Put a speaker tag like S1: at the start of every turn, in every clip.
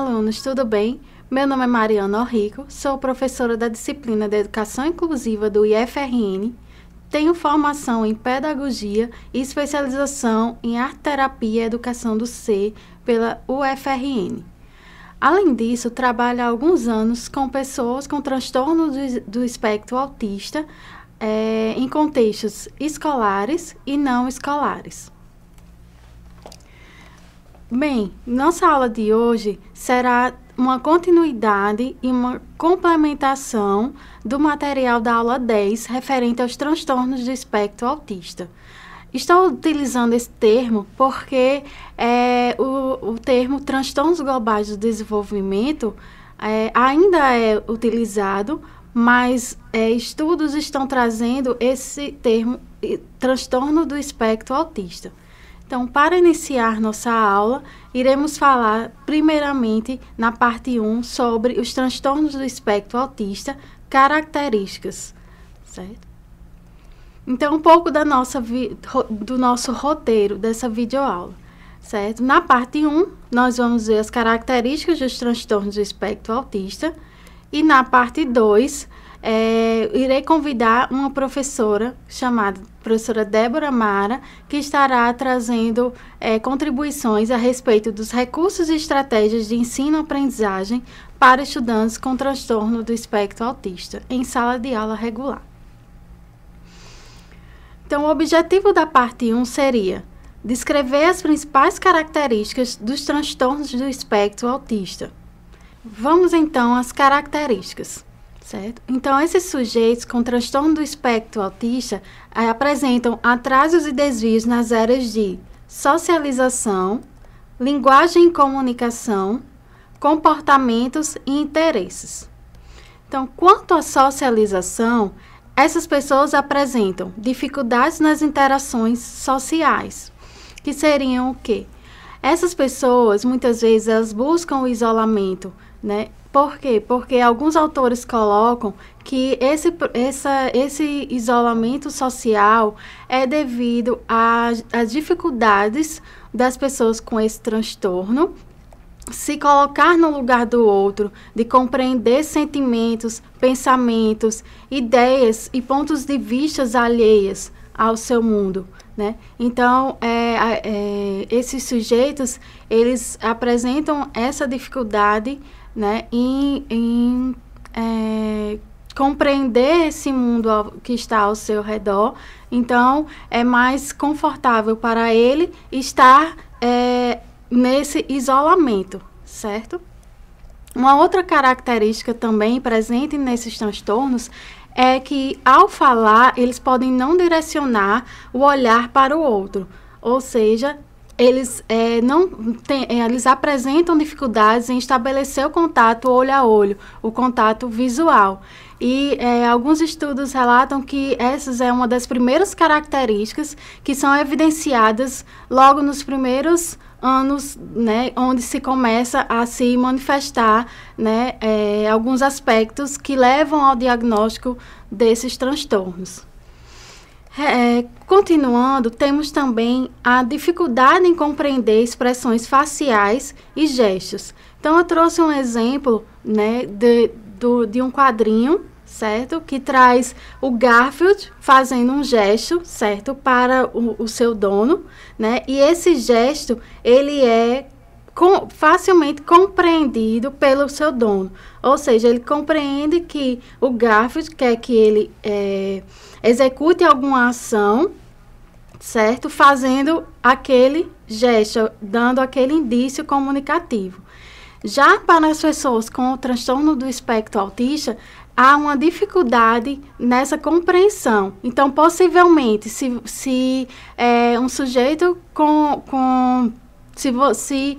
S1: Olá, alunos, tudo bem? Meu nome é Mariana Orrico, sou professora da disciplina de Educação Inclusiva do IFRN. Tenho formação em Pedagogia e especialização em Arte Terapia e Educação do C pela UFRN. Além disso, trabalho há alguns anos com pessoas com transtorno do, do espectro autista é, em contextos escolares e não escolares. Bem, nossa aula de hoje será uma continuidade e uma complementação do material da aula 10 referente aos transtornos do espectro autista. Estou utilizando esse termo porque é, o, o termo transtornos globais do desenvolvimento é, ainda é utilizado, mas é, estudos estão trazendo esse termo transtorno do espectro autista. Então, para iniciar nossa aula, iremos falar primeiramente na parte 1 sobre os transtornos do espectro autista, características, certo? Então, um pouco da nossa do nosso roteiro dessa videoaula, certo? Na parte 1, nós vamos ver as características dos transtornos do espectro autista e na parte 2, é, irei convidar uma professora chamada professora Débora Mara, que estará trazendo é, contribuições a respeito dos recursos e estratégias de ensino-aprendizagem para estudantes com transtorno do espectro autista em sala de aula regular. Então, o objetivo da parte 1 seria descrever as principais características dos transtornos do espectro autista. Vamos então às características. Certo? Então, esses sujeitos com transtorno do espectro autista eh, apresentam atrasos e desvios nas áreas de socialização, linguagem e comunicação, comportamentos e interesses. Então, quanto à socialização, essas pessoas apresentam dificuldades nas interações sociais, que seriam o quê? Essas pessoas, muitas vezes, elas buscam o isolamento, né? Por quê? Porque alguns autores colocam que esse, essa, esse isolamento social é devido às dificuldades das pessoas com esse transtorno se colocar no lugar do outro, de compreender sentimentos, pensamentos, ideias e pontos de vistas alheias ao seu mundo. Né? Então, é, é, esses sujeitos, eles apresentam essa dificuldade né, em, em é, compreender esse mundo ao, que está ao seu redor. Então, é mais confortável para ele estar é, nesse isolamento, certo? Uma outra característica também presente nesses transtornos é que, ao falar, eles podem não direcionar o olhar para o outro, ou seja, eles é, não tem, é, eles apresentam dificuldades em estabelecer o contato olho a olho, o contato visual. E é, alguns estudos relatam que essa é uma das primeiras características que são evidenciadas logo nos primeiros anos, né, onde se começa a se manifestar, né, é, alguns aspectos que levam ao diagnóstico desses transtornos. É, é, continuando, temos também a dificuldade em compreender expressões faciais e gestos. Então, eu trouxe um exemplo né, de, do, de um quadrinho, certo? Que traz o Garfield fazendo um gesto, certo? Para o, o seu dono, né? E esse gesto, ele é com, facilmente compreendido pelo seu dono. Ou seja, ele compreende que o Garfield quer que ele... É, execute alguma ação, certo? Fazendo aquele gesto, dando aquele indício comunicativo. Já para as pessoas com o transtorno do espectro autista, há uma dificuldade nessa compreensão. Então, possivelmente, se, se é, um sujeito com. com se, se,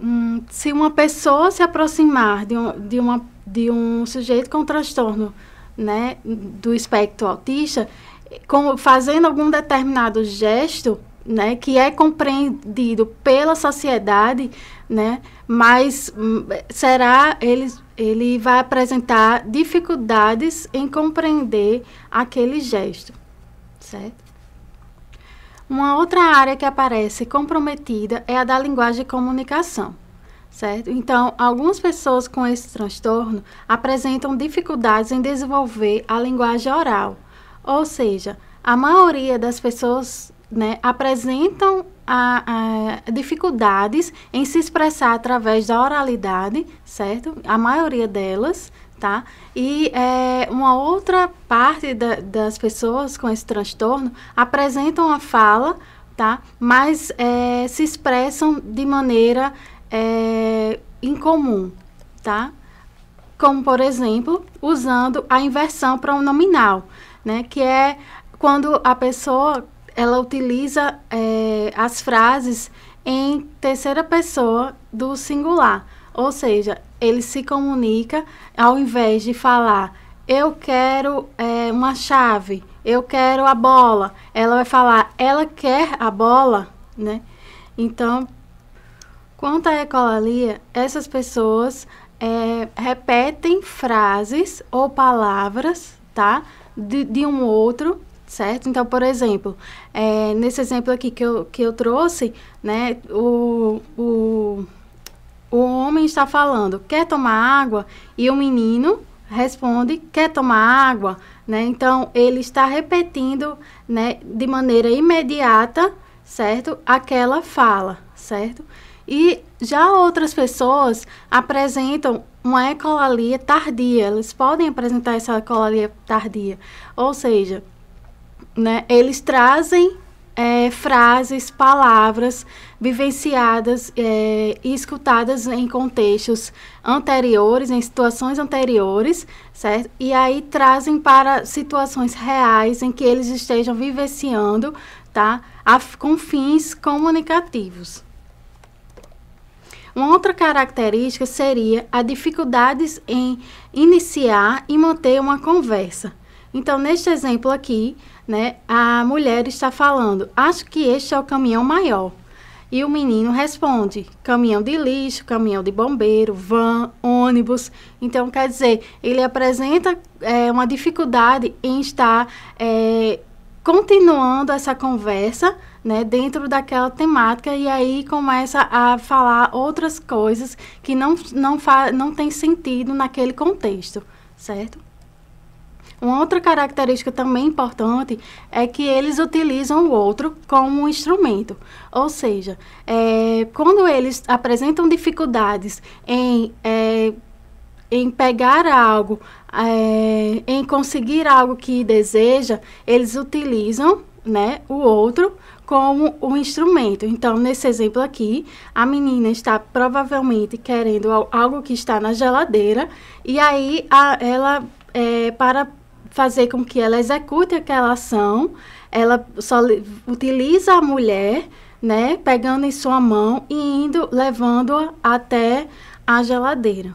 S1: hum, se uma pessoa se aproximar de, um, de, uma, de um sujeito com transtorno né, do espectro autista, com, fazendo algum determinado gesto, né, que é compreendido pela sociedade, né, mas hum, será ele, ele vai apresentar dificuldades em compreender aquele gesto, certo? Uma outra área que aparece comprometida é a da linguagem de comunicação certo? Então, algumas pessoas com esse transtorno apresentam dificuldades em desenvolver a linguagem oral, ou seja, a maioria das pessoas né, apresentam a, a dificuldades em se expressar através da oralidade, certo? A maioria delas, tá? E é, uma outra parte da, das pessoas com esse transtorno apresentam a fala, tá? Mas é, se expressam de maneira é, incomum, tá? Como, por exemplo, usando a inversão pronominal, né? Que é quando a pessoa, ela utiliza é, as frases em terceira pessoa do singular. Ou seja, ele se comunica ao invés de falar eu quero é, uma chave, eu quero a bola. Ela vai falar ela quer a bola, né? Então, Quanto à ecolalia, essas pessoas é, repetem frases ou palavras, tá? De, de um outro, certo? Então, por exemplo, é, nesse exemplo aqui que eu, que eu trouxe, né? O, o, o homem está falando, quer tomar água? E o menino responde, quer tomar água? Né? Então, ele está repetindo, né? De maneira imediata, certo? Aquela fala, certo? E já outras pessoas apresentam uma ecolalia tardia, eles podem apresentar essa ecolalia tardia. Ou seja, né, eles trazem é, frases, palavras vivenciadas é, e escutadas em contextos anteriores, em situações anteriores, certo? E aí trazem para situações reais em que eles estejam vivenciando, tá? A, com fins comunicativos. Uma outra característica seria a dificuldades em iniciar e manter uma conversa. Então, neste exemplo aqui, né, a mulher está falando: "Acho que este é o caminhão maior". E o menino responde: caminhão de lixo, caminhão de bombeiro, van, ônibus. Então, quer dizer, ele apresenta é, uma dificuldade em estar é, continuando essa conversa, né, dentro daquela temática e aí começa a falar outras coisas que não, não, não tem sentido naquele contexto, certo? Uma outra característica também importante é que eles utilizam o outro como um instrumento. Ou seja, é, quando eles apresentam dificuldades em, é, em pegar algo, é, em conseguir algo que deseja, eles utilizam né, o outro como um instrumento. Então, nesse exemplo aqui, a menina está provavelmente querendo algo que está na geladeira, e aí a, ela, é, para fazer com que ela execute aquela ação, ela só utiliza a mulher, né, pegando em sua mão e indo, levando-a até a geladeira.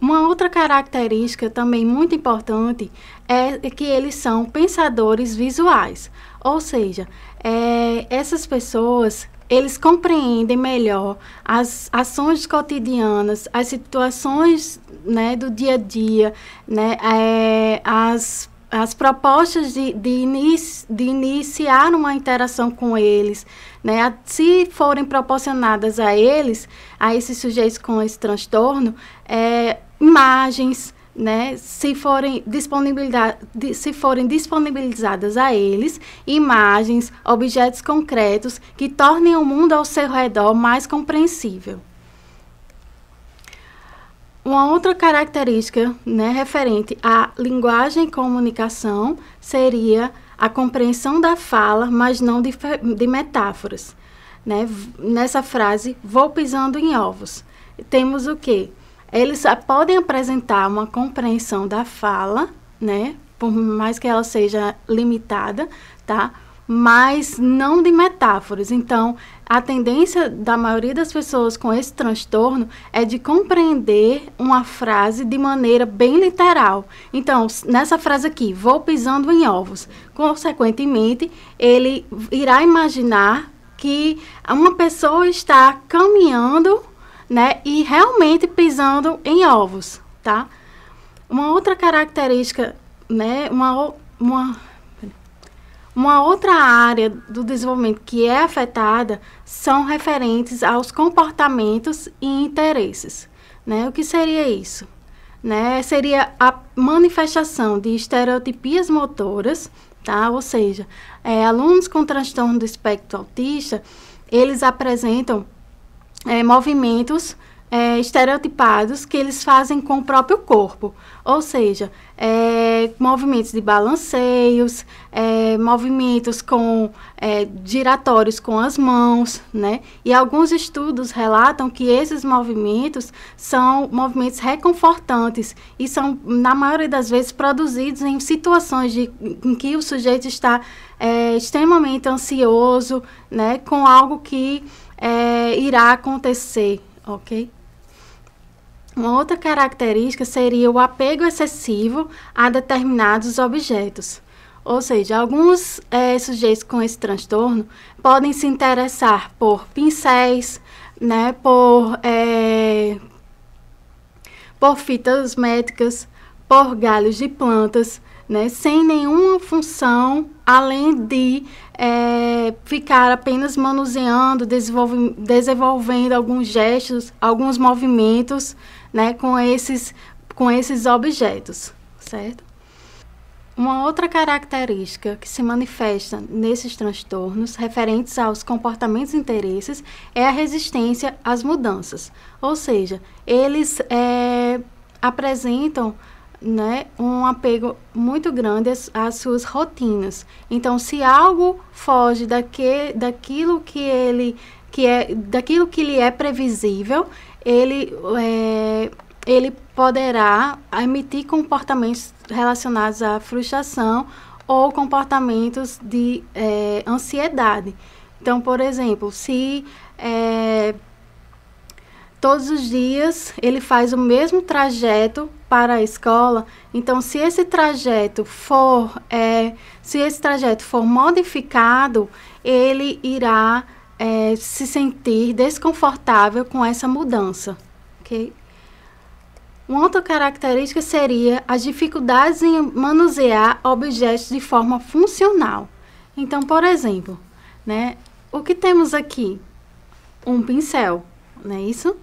S1: Uma outra característica também muito importante é que eles são pensadores visuais. Ou seja, é, essas pessoas eles compreendem melhor as ações cotidianas, as situações né, do dia a dia, né, é, as, as propostas de, de, inici, de iniciar uma interação com eles. Né, a, se forem proporcionadas a eles, a esses sujeitos com esse transtorno, é, imagens, né, se forem, se forem disponibilizadas a eles imagens, objetos concretos que tornem o mundo ao seu redor mais compreensível. Uma outra característica né, referente à linguagem e comunicação seria a compreensão da fala, mas não de, de metáforas. Né? Nessa frase, vou pisando em ovos, temos o quê? eles podem apresentar uma compreensão da fala, né? Por mais que ela seja limitada, tá? Mas não de metáforas. Então, a tendência da maioria das pessoas com esse transtorno é de compreender uma frase de maneira bem literal. Então, nessa frase aqui, vou pisando em ovos. Consequentemente, ele irá imaginar que uma pessoa está caminhando né? E realmente pisando em ovos, tá? Uma outra característica, né? Uma, uma, uma outra área do desenvolvimento que é afetada são referentes aos comportamentos e interesses, né? O que seria isso? Né? Seria a manifestação de estereotipias motoras, tá? Ou seja, é, alunos com transtorno do espectro autista, eles apresentam é, movimentos é, estereotipados que eles fazem com o próprio corpo, ou seja, é, movimentos de balanceios, é, movimentos com é, giratórios com as mãos, né? E alguns estudos relatam que esses movimentos são movimentos reconfortantes e são, na maioria das vezes, produzidos em situações de, em que o sujeito está é, extremamente ansioso, né? Com algo que é, irá acontecer, ok? Uma outra característica seria o apego excessivo a determinados objetos. Ou seja, alguns é, sujeitos com esse transtorno podem se interessar por pincéis, né, por, é, por fitas médicas, por galhos de plantas, né, sem nenhuma função além de é, ficar apenas manuseando, desenvolvendo alguns gestos, alguns movimentos né, com, esses, com esses objetos, certo? Uma outra característica que se manifesta nesses transtornos referentes aos comportamentos e interesses é a resistência às mudanças, ou seja, eles é, apresentam né, um apego muito grande às, às, suas rotinas. Então, se algo foge daque, daquilo que ele que é daquilo que lhe é previsível, ele é, ele poderá emitir comportamentos relacionados à frustração ou comportamentos de é, ansiedade. Então, por exemplo, se é, todos os dias ele faz o mesmo trajeto para a escola. Então, se esse trajeto for, é, se esse trajeto for modificado, ele irá é, se sentir desconfortável com essa mudança. Okay? Uma outra característica seria as dificuldades em manusear objetos de forma funcional. Então, por exemplo, né, o que temos aqui? Um pincel, não é isso?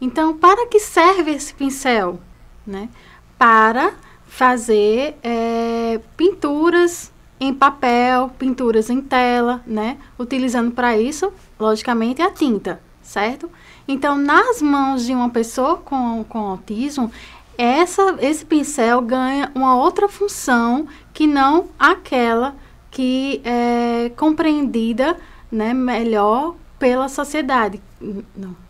S1: Então, para que serve esse pincel? Né? Para fazer é, pinturas em papel, pinturas em tela, né? Utilizando para isso, logicamente, a tinta, certo? Então, nas mãos de uma pessoa com, com autismo, essa, esse pincel ganha uma outra função que não aquela que é compreendida né, melhor pela sociedade. Não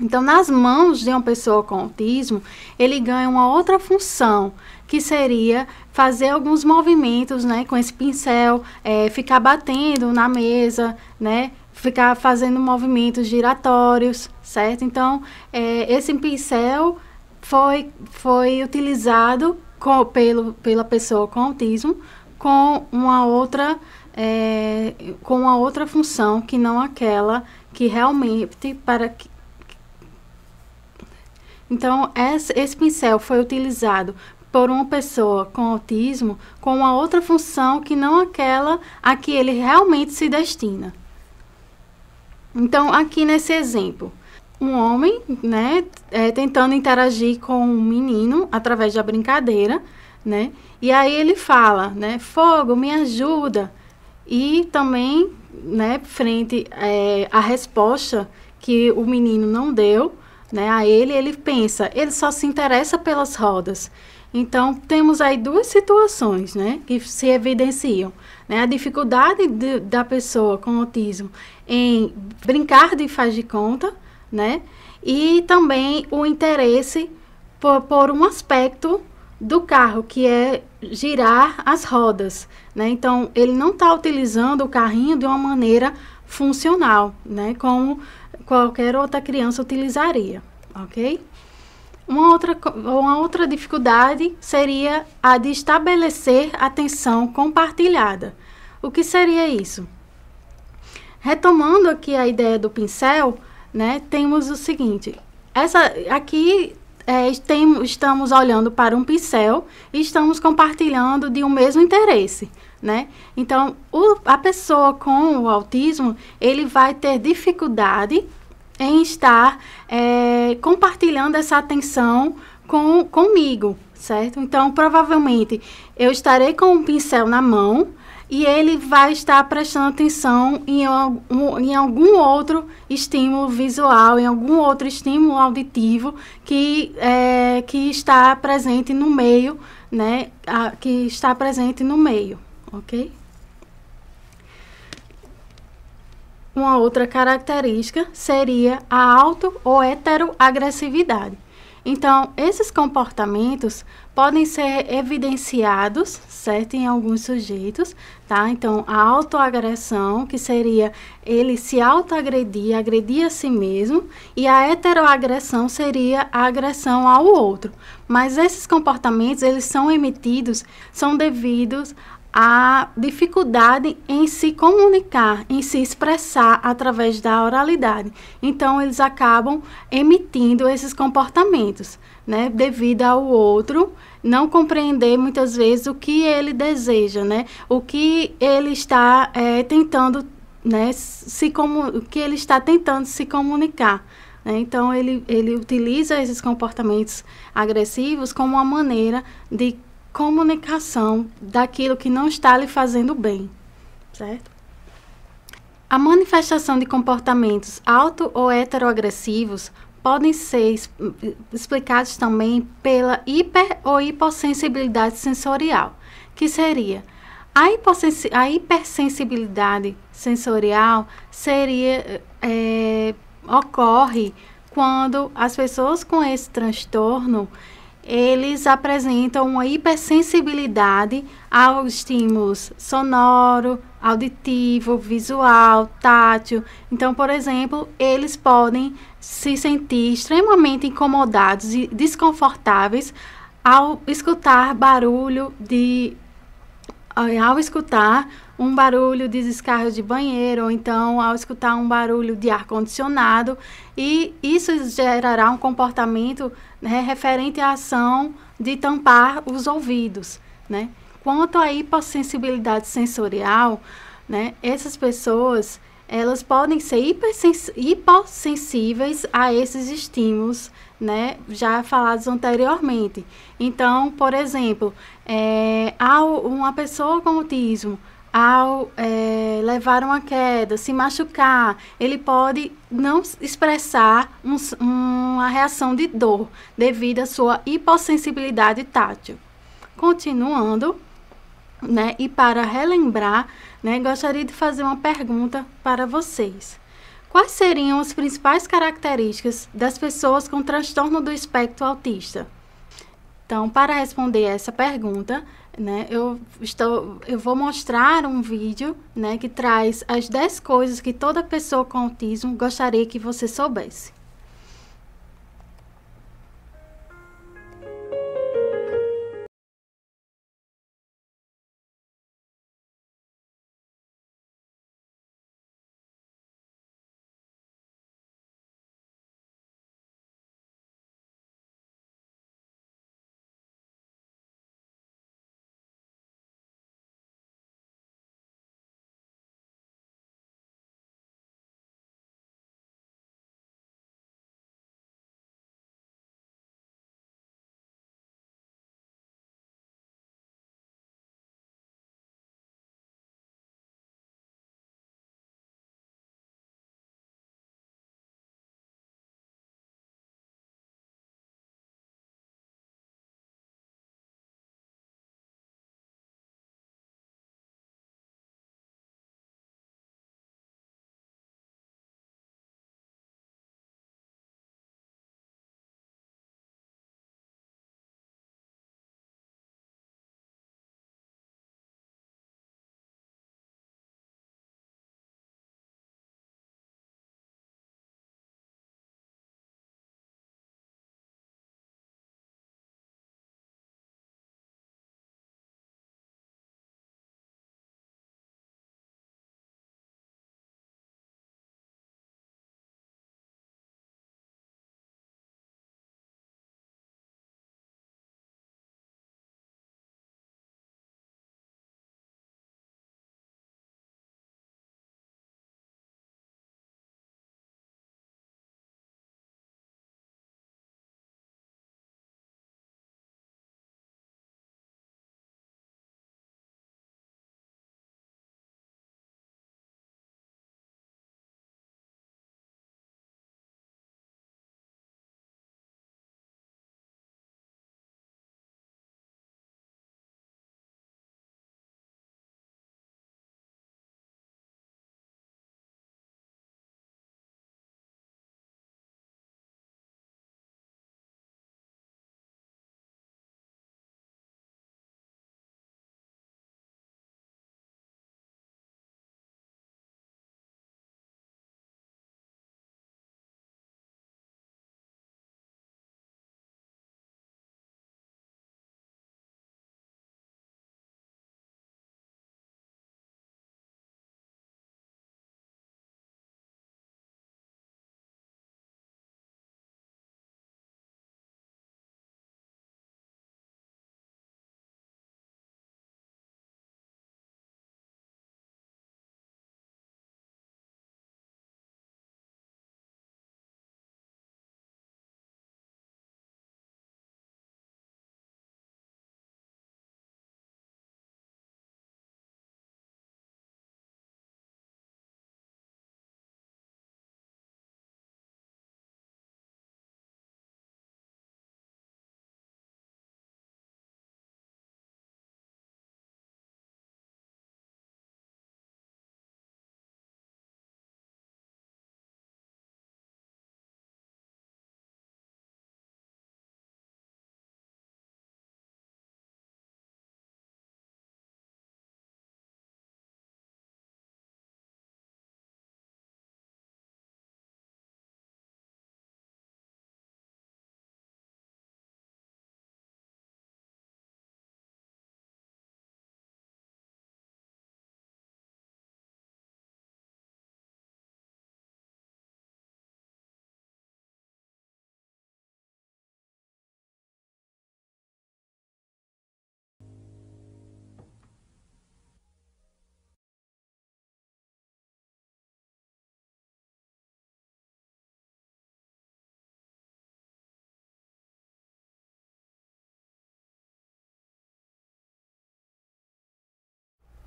S1: então, nas mãos de uma pessoa com autismo, ele ganha uma outra função, que seria fazer alguns movimentos, né, com esse pincel, é, ficar batendo na mesa, né, ficar fazendo movimentos giratórios, certo? Então, é, esse pincel foi, foi utilizado com, pelo, pela pessoa com autismo com uma outra é, com uma outra função que não aquela que realmente para que então, esse pincel foi utilizado por uma pessoa com autismo com uma outra função que não aquela a que ele realmente se destina. Então, aqui nesse exemplo, um homem, né, é, tentando interagir com um menino através da brincadeira, né, e aí ele fala, né, fogo, me ajuda. E também, né, frente é, à resposta que o menino não deu, né, a ele, ele pensa, ele só se interessa pelas rodas. Então, temos aí duas situações né, que se evidenciam. Né, a dificuldade de, da pessoa com autismo em brincar de faz de conta, né, e também o interesse por, por um aspecto do carro, que é girar as rodas. Né? Então, ele não está utilizando o carrinho de uma maneira funcional, né? como qualquer outra criança utilizaria, ok? Uma outra, uma outra dificuldade seria a de estabelecer atenção compartilhada. O que seria isso? Retomando aqui a ideia do pincel, né, temos o seguinte: essa aqui é, tem, estamos olhando para um pincel e estamos compartilhando de um mesmo interesse, né? Então, o, a pessoa com o autismo ele vai ter dificuldade em estar é, compartilhando essa atenção com, comigo, certo? Então, provavelmente, eu estarei com um pincel na mão e ele vai estar prestando atenção em algum, em algum outro estímulo visual, em algum outro estímulo auditivo que, é, que está presente no meio, né? A, que está presente no meio, ok? Uma outra característica seria a auto ou heteroagressividade. Então, esses comportamentos podem ser evidenciados, certo, em alguns sujeitos, tá? Então, a autoagressão, que seria ele se autoagredir, agredir a si mesmo, e a heteroagressão seria a agressão ao outro. Mas esses comportamentos, eles são emitidos, são devidos a dificuldade em se comunicar, em se expressar através da oralidade. Então, eles acabam emitindo esses comportamentos, né, devido ao outro não compreender muitas vezes o que ele deseja, né, o que ele está é, tentando, né, se como, o que ele está tentando se comunicar. Né. Então, ele, ele utiliza esses comportamentos agressivos como uma maneira de comunicação daquilo que não está lhe fazendo bem, certo? A manifestação de comportamentos auto ou heteroagressivos podem ser explicados também pela hiper ou hipossensibilidade sensorial, que seria a, a hipersensibilidade sensorial seria é, ocorre quando as pessoas com esse transtorno eles apresentam uma hipersensibilidade aos estímulos sonoro, auditivo, visual, tátil. Então, por exemplo, eles podem se sentir extremamente incomodados e desconfortáveis ao escutar barulho de eh, ao escutar um barulho de descarga de banheiro, ou então ao escutar um barulho de ar-condicionado, e isso gerará um comportamento né, referente à ação de tampar os ouvidos. Né? Quanto à hipossensibilidade sensorial, né, essas pessoas elas podem ser hipossensíveis a esses estímulos, né, já falados anteriormente. Então, por exemplo, é, uma pessoa com autismo, ao é, levar uma queda, se machucar, ele pode não expressar um, uma reação de dor devido à sua hipossensibilidade tátil. Continuando, né, e para relembrar, né, gostaria de fazer uma pergunta para vocês. Quais seriam as principais características das pessoas com transtorno do espectro autista? Então, para responder essa pergunta, né? Eu, estou, eu vou mostrar um vídeo né, que traz as 10 coisas que toda pessoa com autismo gostaria que você soubesse.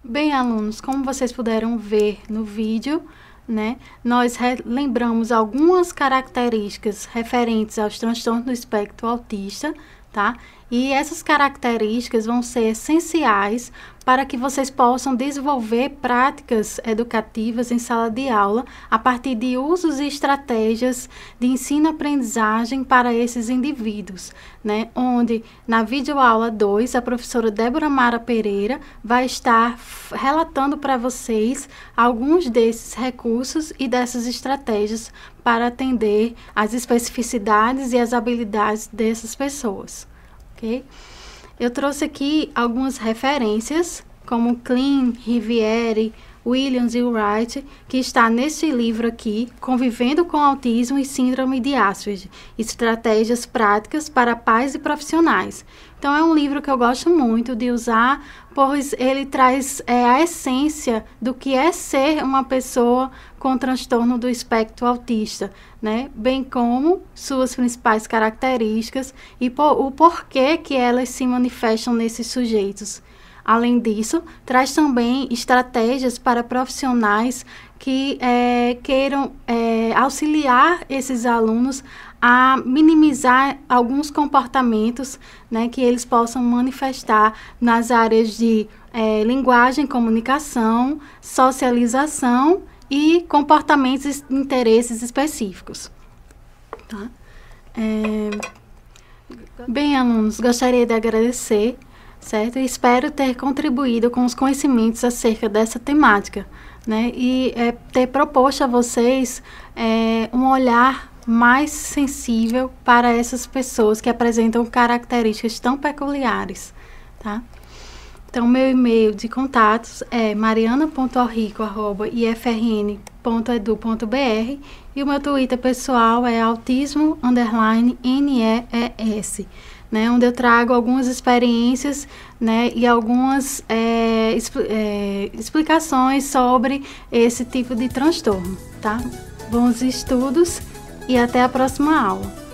S1: Bem, alunos, como vocês puderam ver no vídeo, né, nós lembramos algumas características referentes aos transtornos do espectro autista, tá? E essas características vão ser essenciais para que vocês possam desenvolver práticas educativas em sala de aula a partir de usos e estratégias de ensino-aprendizagem para esses indivíduos, né? Onde na videoaula 2 a professora Débora Mara Pereira vai estar relatando para vocês alguns desses recursos e dessas estratégias para atender às especificidades e às habilidades dessas pessoas ok? Eu trouxe aqui algumas referências, como Klein, Riviere, Williams e Wright, que está neste livro aqui, Convivendo com Autismo e Síndrome de Asperger, Estratégias Práticas para Pais e Profissionais. Então, é um livro que eu gosto muito de usar, pois ele traz é, a essência do que é ser uma pessoa com transtorno do espectro autista, né? Bem como suas principais características e por, o porquê que elas se manifestam nesses sujeitos. Além disso, traz também estratégias para profissionais que é, queiram é, auxiliar esses alunos a minimizar alguns comportamentos né, que eles possam manifestar nas áreas de é, linguagem, comunicação, socialização e comportamentos e interesses específicos. Tá? É, bem, alunos, gostaria de agradecer certo? E espero ter contribuído com os conhecimentos acerca dessa temática, né? E é, ter proposto a vocês é, um olhar mais sensível para essas pessoas que apresentam características tão peculiares, tá? Então, meu e-mail de contatos é mariana.orrico.ifrn.edu.br e o meu Twitter pessoal é autismo_nes né, onde eu trago algumas experiências né, e algumas é, expl é, explicações sobre esse tipo de transtorno. Tá? Bons estudos e até a próxima aula!